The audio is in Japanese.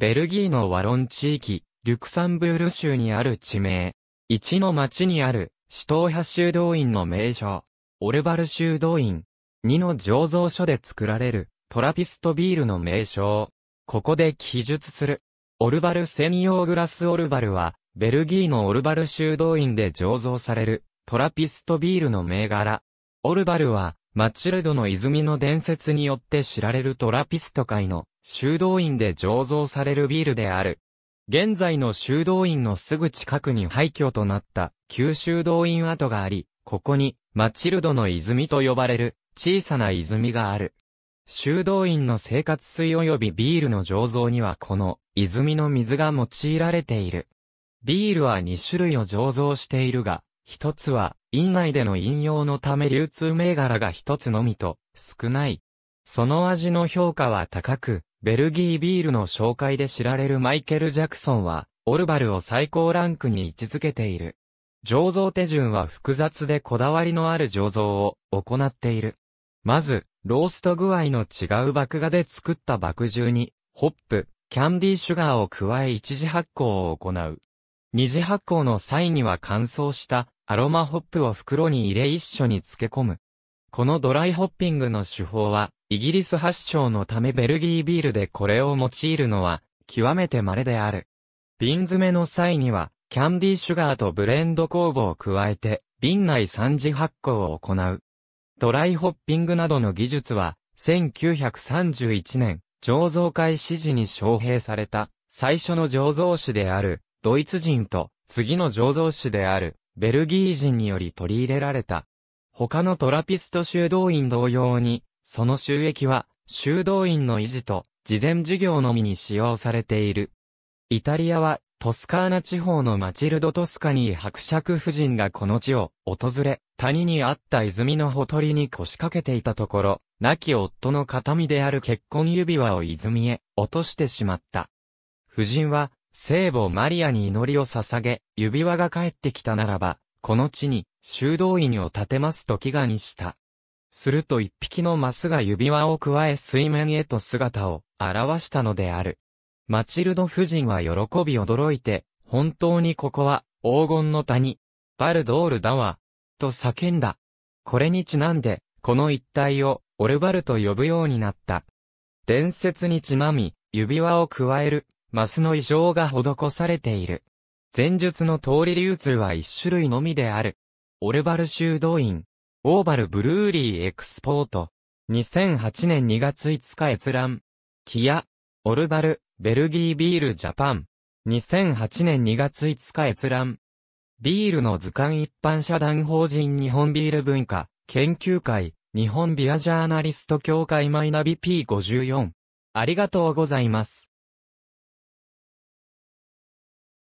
ベルギーのワロン地域、リュクサンブール州にある地名。一の町にある、死闘派修道院の名所。オルバル修道院。二の醸造所で作られる、トラピストビールの名称。ここで記述する。オルバル専用グラスオルバルは、ベルギーのオルバル修道院で醸造される、トラピストビールの銘柄。オルバルは、マチルドの泉の伝説によって知られるトラピスト界の修道院で醸造されるビールである。現在の修道院のすぐ近くに廃墟となった旧修道院跡があり、ここにマチルドの泉と呼ばれる小さな泉がある。修道院の生活水及びビールの醸造にはこの泉の水が用いられている。ビールは2種類を醸造しているが、一つは院内での飲用のため流通銘柄が一つのみと少ない。その味の評価は高く、ベルギービールの紹介で知られるマイケル・ジャクソンは、オルバルを最高ランクに位置づけている。醸造手順は複雑でこだわりのある醸造を行っている。まず、ロースト具合の違う麦芽で作った麦汁に、ホップ、キャンディーシュガーを加え一次発酵を行う。二次発酵の際には乾燥したアロマホップを袋に入れ一緒に漬け込む。このドライホッピングの手法は、イギリス発祥のためベルギービールでこれを用いるのは、極めて稀である。瓶詰めの際には、キャンディーシュガーとブレンド酵母を加えて、瓶内三次発酵を行う。ドライホッピングなどの技術は、1931年、醸造会指示に招聘された、最初の醸造師である、ドイツ人と、次の醸造師である、ベルギー人により取り入れられた。他のトラピスト修道院同様に、その収益は、修道院の維持と、事前授業のみに使用されている。イタリアは、トスカーナ地方のマチルド・トスカニー伯爵夫人がこの地を訪れ、谷にあった泉のほとりに腰掛けていたところ、亡き夫の形見である結婚指輪を泉へ落としてしまった。夫人は、聖母マリアに祈りを捧げ、指輪が帰ってきたならば、この地に修道院を建てますと祈願した。すると一匹のマスが指輪を加え水面へと姿を現したのである。マチルド夫人は喜び驚いて、本当にここは黄金の谷、バルドールだわ、と叫んだ。これにちなんで、この一帯をオルバルと呼ぶようになった。伝説にちなみ、指輪を加える、マスの異常が施されている。前述の通り流通は一種類のみである。オルバル修道院、オーバルブルーリーエクスポート。2008年2月5日閲覧。キア、オルバル、ベルギービールジャパン。2008年2月5日閲覧。ビールの図鑑一般社団法人日本ビール文化研究会日本ビアジャーナリスト協会マイナビ P54。ありがとうございます。